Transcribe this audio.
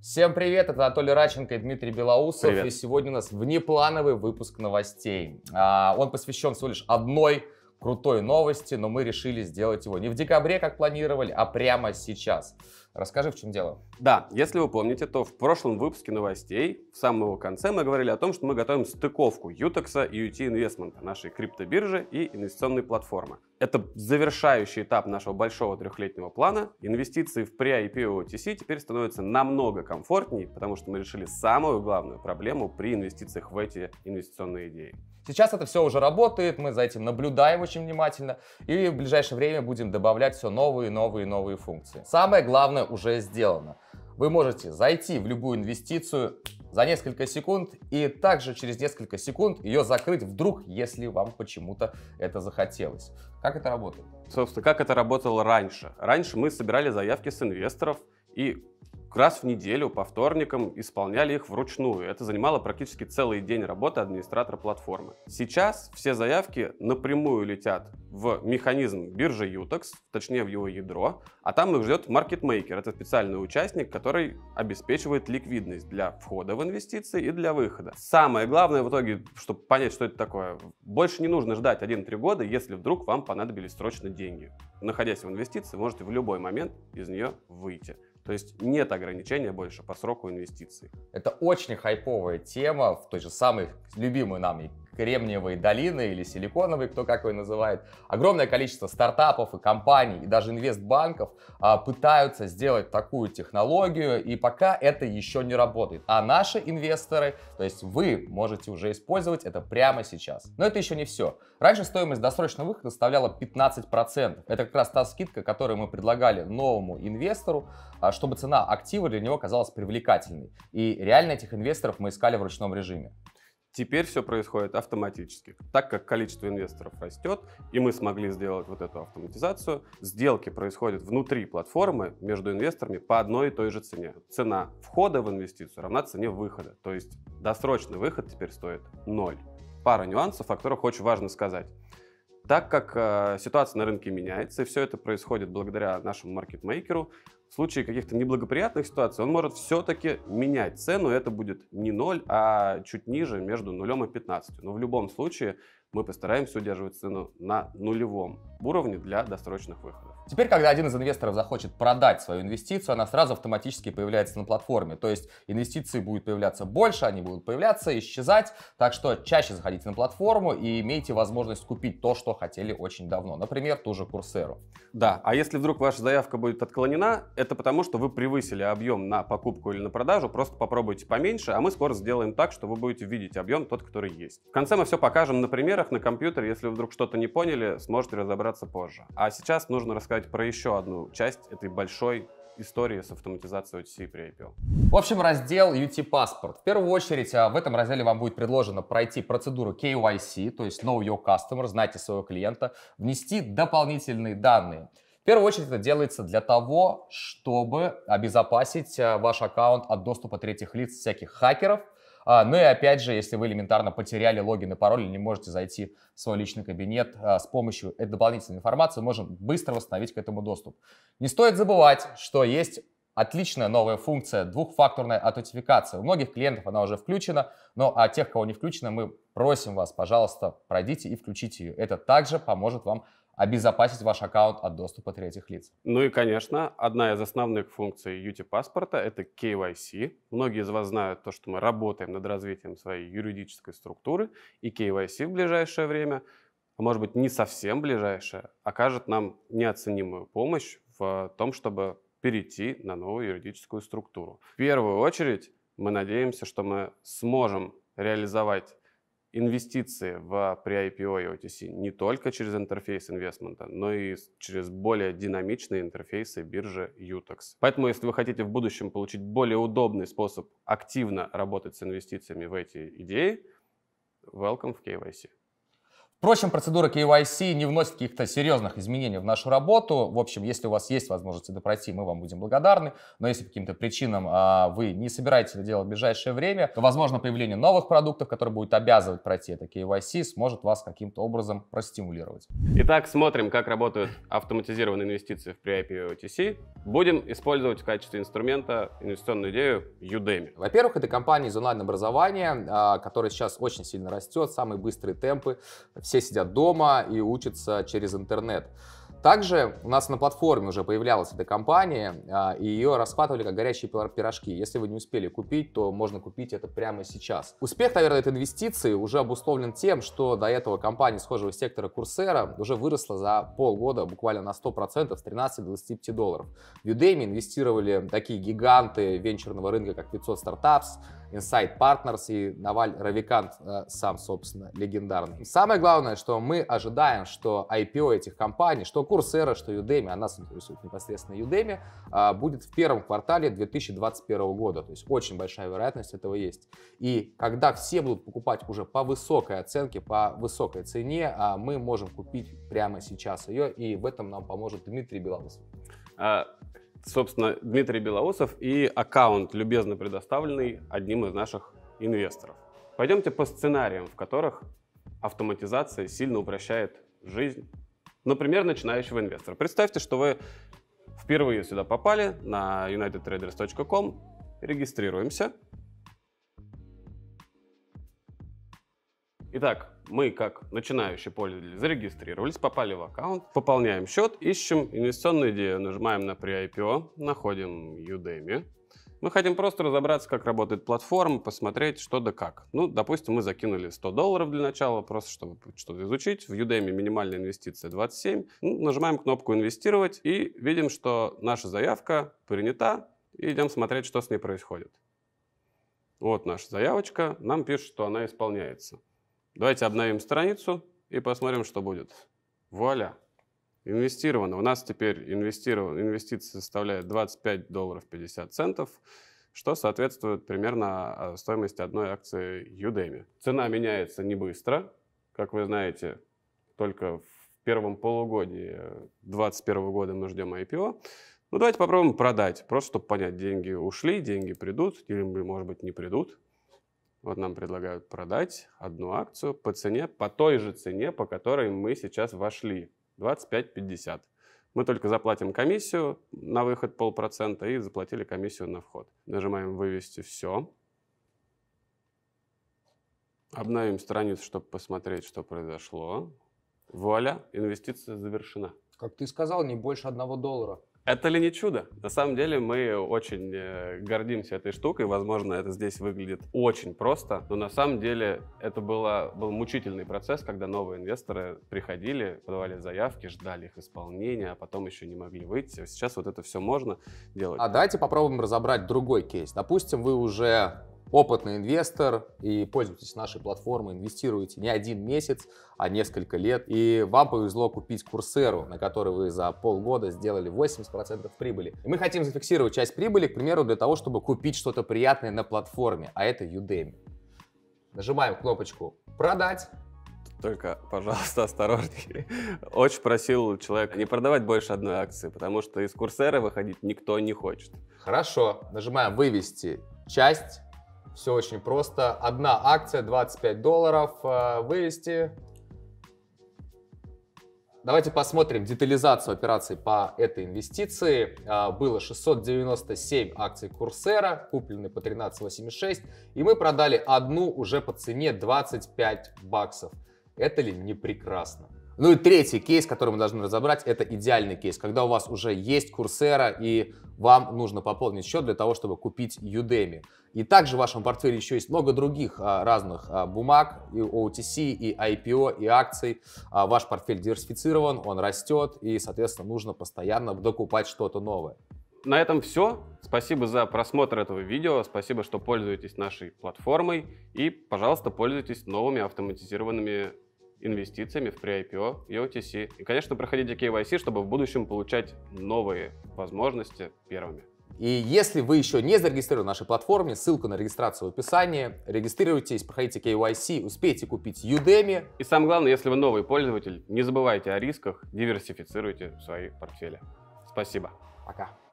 Всем привет, это Анатолий Раченко и Дмитрий Белоусов. Привет. И сегодня у нас внеплановый выпуск новостей. А, он посвящен всего лишь одной крутой новости, но мы решили сделать его не в декабре, как планировали, а прямо сейчас. Расскажи, в чем дело. Да, если вы помните, то в прошлом выпуске новостей, в самом его конце, мы говорили о том, что мы готовим стыковку Utex и UT Investment, нашей криптобиржи и инвестиционной платформы. Это завершающий этап нашего большого трехлетнего плана. Инвестиции в pre IPO OTC теперь становятся намного комфортнее, потому что мы решили самую главную проблему при инвестициях в эти инвестиционные идеи. Сейчас это все уже работает, мы за этим наблюдаем очень внимательно и в ближайшее время будем добавлять все новые, новые, новые функции. Самое главное уже сделано. Вы можете зайти в любую инвестицию за несколько секунд и также через несколько секунд ее закрыть вдруг, если вам почему-то это захотелось. Как это работает? Собственно, как это работало раньше? Раньше мы собирали заявки с инвесторов, и раз в неделю по вторникам исполняли их вручную. Это занимало практически целый день работы администратора платформы. Сейчас все заявки напрямую летят в механизм биржи Utex, точнее в его ядро, а там их ждет маркетмейкер. Это специальный участник, который обеспечивает ликвидность для входа в инвестиции и для выхода. Самое главное в итоге, чтобы понять, что это такое, больше не нужно ждать 1-3 года, если вдруг вам понадобились срочно деньги. Находясь в инвестиции, можете в любой момент из нее выйти. То есть нет ограничения больше по сроку инвестиций. Это очень хайповая тема в той же самой любимой нами Кремниевой долины или Силиконовой, кто как ее называет. Огромное количество стартапов и компаний, и даже инвестбанков а, пытаются сделать такую технологию, и пока это еще не работает. А наши инвесторы, то есть вы можете уже использовать это прямо сейчас. Но это еще не все. Раньше стоимость досрочного выхода составляла 15%. Это как раз та скидка, которую мы предлагали новому инвестору, а, чтобы цена актива для него казалась привлекательной. И реально этих инвесторов мы искали в ручном режиме. Теперь все происходит автоматически. Так как количество инвесторов растет, и мы смогли сделать вот эту автоматизацию, сделки происходят внутри платформы между инвесторами по одной и той же цене. Цена входа в инвестицию равна цене выхода. То есть досрочный выход теперь стоит 0. Пара нюансов, о которых очень важно сказать. Так как э, ситуация на рынке меняется, и все это происходит благодаря нашему маркетмейкеру, в случае каких-то неблагоприятных ситуаций он может все-таки менять цену, это будет не 0, а чуть ниже, между 0 и 15. Но в любом случае мы постараемся удерживать цену на нулевом уровне для досрочных выходов. Теперь, когда один из инвесторов захочет продать свою инвестицию, она сразу автоматически появляется на платформе. То есть инвестиции будут появляться больше, они будут появляться, исчезать. Так что чаще заходите на платформу и имейте возможность купить то, что хотели очень давно. Например, ту же Курсеру. Да, а если вдруг ваша заявка будет отклонена, это потому, что вы превысили объем на покупку или на продажу. Просто попробуйте поменьше, а мы скоро сделаем так, что вы будете видеть объем тот, который есть. В конце мы все покажем, например, примерах на компьютере, если вы вдруг что-то не поняли, сможете разобраться позже. А сейчас нужно рассказать про еще одну часть этой большой истории с автоматизацией OTC при IPO. В общем, раздел ut Passport. В первую очередь а, в этом разделе вам будет предложено пройти процедуру KYC, то есть Know Your Customer, знайте своего клиента, внести дополнительные данные. В первую очередь это делается для того, чтобы обезопасить а, ваш аккаунт от доступа третьих лиц, всяких хакеров – а, ну и опять же, если вы элементарно потеряли логин и пароль, или не можете зайти в свой личный кабинет а, с помощью этой дополнительной информации, можем быстро восстановить к этому доступ. Не стоит забывать, что есть Отличная новая функция двухфакторная аутентификация. У многих клиентов она уже включена, но а тех, кого не включена, мы просим вас, пожалуйста, пройдите и включите ее. Это также поможет вам обезопасить ваш аккаунт от доступа третьих лиц. Ну и, конечно, одна из основных функций UT-паспорта — это KYC. Многие из вас знают то, что мы работаем над развитием своей юридической структуры, и KYC в ближайшее время, а может быть не совсем ближайшее, окажет нам неоценимую помощь в том, чтобы перейти на новую юридическую структуру. В первую очередь мы надеемся, что мы сможем реализовать инвестиции в а, при IPO и OTC не только через интерфейс инвестмента, но и через более динамичные интерфейсы биржи UTEX. Поэтому, если вы хотите в будущем получить более удобный способ активно работать с инвестициями в эти идеи, welcome в KYC. Впрочем, процедура KYC не вносит каких-то серьезных изменений в нашу работу. В общем, если у вас есть возможность это пройти, мы вам будем благодарны. Но если по каким-то причинам а, вы не собираетесь это делать в ближайшее время, то, возможно, появление новых продуктов, которые будут обязывать пройти это KYC, сможет вас каким-то образом простимулировать. Итак, смотрим, как работают автоматизированные инвестиции в при IPOTC. Будем использовать в качестве инструмента инвестиционную идею Udemy. Во-первых, это компания из онлайн-образования, а, которая сейчас очень сильно растет, самые быстрые темпы все сидят дома и учатся через интернет. Также у нас на платформе уже появлялась эта компания, а, и ее расхватывали как горячие пирожки. Если вы не успели купить, то можно купить это прямо сейчас. Успех, наверное, этой инвестиции уже обусловлен тем, что до этого компания схожего сектора Курсера уже выросла за полгода буквально на 100% с 13 до 25 долларов. В Udemy инвестировали такие гиганты венчурного рынка, как 500 стартапс. Insight Partners и Наваль Равикант э, сам, собственно, легендарный. Самое главное, что мы ожидаем, что IPO этих компаний, что Coursera, что Udemy, а нас интересует непосредственно Udemy, э, будет в первом квартале 2021 года. То есть очень большая вероятность этого есть. И когда все будут покупать уже по высокой оценке, по высокой цене, э, мы можем купить прямо сейчас ее, и в этом нам поможет Дмитрий Белоусов. А собственно, Дмитрий Белоусов и аккаунт, любезно предоставленный одним из наших инвесторов. Пойдемте по сценариям, в которых автоматизация сильно упрощает жизнь, ну, например, начинающего инвестора. Представьте, что вы впервые сюда попали на unitedtraders.com, регистрируемся – Итак, мы как начинающий пользователь зарегистрировались, попали в аккаунт, пополняем счет, ищем инвестиционную идею, нажимаем на при ipo находим Udemy. Мы хотим просто разобраться, как работает платформа, посмотреть, что да как. Ну, допустим, мы закинули 100 долларов для начала, просто чтобы что-то изучить. В Udemy минимальная инвестиция 27. Ну, нажимаем кнопку «Инвестировать» и видим, что наша заявка принята, и идем смотреть, что с ней происходит. Вот наша заявочка, нам пишут, что она исполняется. Давайте обновим страницу и посмотрим, что будет. Вуаля! Инвестировано. У нас теперь инвестировано, инвестиции составляют 25 долларов 50 центов, что соответствует примерно а, стоимости одной акции Udemy. Цена меняется не быстро. Как вы знаете, только в первом полугодии 2021 года мы ждем IPO. Ну, давайте попробуем продать, просто чтобы понять, деньги ушли, деньги придут или, может быть, не придут. Вот нам предлагают продать одну акцию по цене, по той же цене, по которой мы сейчас вошли, 25-50. Мы только заплатим комиссию на выход полпроцента и заплатили комиссию на вход. Нажимаем «Вывести все». Обновим страницу, чтобы посмотреть, что произошло. Вуаля, инвестиция завершена. Как ты сказал, не больше одного доллара. Это ли не чудо? На самом деле мы очень э, гордимся этой штукой. Возможно, это здесь выглядит очень просто, но на самом деле это было, был мучительный процесс, когда новые инвесторы приходили, подавали заявки, ждали их исполнения, а потом еще не могли выйти. Сейчас вот это все можно делать. А давайте попробуем разобрать другой кейс. Допустим, вы уже опытный инвестор и пользуйтесь нашей платформой, инвестируйте не один месяц, а несколько лет. И вам повезло купить курсеру, на которой вы за полгода сделали 80% прибыли. И мы хотим зафиксировать часть прибыли, к примеру, для того, чтобы купить что-то приятное на платформе, а это Udemy. Нажимаем кнопочку «Продать». Только, пожалуйста, осторожнее. Очень просил человека не продавать больше одной акции, потому что из курсера выходить никто не хочет. Хорошо. Нажимаем «Вывести часть все очень просто. Одна акция, 25 долларов. Э, вывести. Давайте посмотрим детализацию операций по этой инвестиции. Э, было 697 акций Курсера, куплены по 13,86, и мы продали одну уже по цене 25 баксов. Это ли не прекрасно? Ну и третий кейс, который мы должны разобрать, это идеальный кейс, когда у вас уже есть курсера и вам нужно пополнить счет для того, чтобы купить Udemy. И также в вашем портфеле еще есть много других а, разных а, бумаг, и OTC, и IPO, и акций. А, ваш портфель диверсифицирован, он растет, и, соответственно, нужно постоянно докупать что-то новое. На этом все. Спасибо за просмотр этого видео, спасибо, что пользуетесь нашей платформой и, пожалуйста, пользуйтесь новыми автоматизированными инвестициями в pre-IPO и OTC. И, конечно, проходите KYC, чтобы в будущем получать новые возможности первыми. И если вы еще не зарегистрированы на нашей платформе, ссылка на регистрацию в описании. Регистрируйтесь, проходите KYC, успейте купить Udemy. И самое главное, если вы новый пользователь, не забывайте о рисках, диверсифицируйте свои портфели. Спасибо. Пока.